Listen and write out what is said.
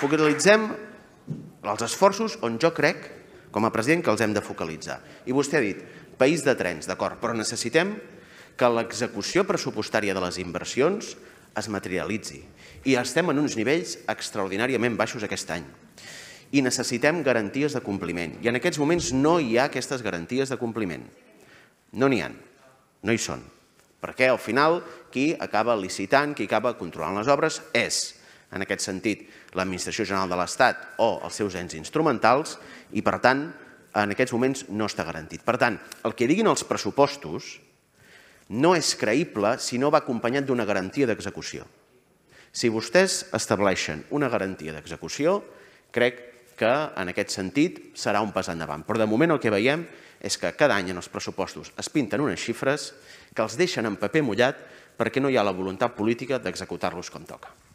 Focalitzem els esforços on jo crec, com a president, que els hem de focalitzar. I vostè ha dit, país de trens, d'acord, però necessitem que l'execució pressupostària de les inversions es materialitzi. I estem en uns nivells extraordinàriament baixos aquest any. I necessitem garanties de compliment. I en aquests moments no hi ha aquestes garanties de compliment. No n'hi han. No hi són. Perquè al final qui acaba licitant, qui acaba controlant les obres és en aquest sentit, l'Administració General de l'Estat o els seus ens instrumentals i, per tant, en aquests moments no està garantit. Per tant, el que diguin els pressupostos no és creïble si no va acompanyat d'una garantia d'execució. Si vostès estableixen una garantia d'execució, crec que en aquest sentit serà un pas endavant. Però de moment el que veiem és que cada any en els pressupostos es pinten unes xifres que els deixen en paper mullat perquè no hi ha la voluntat política d'executar-los com toca.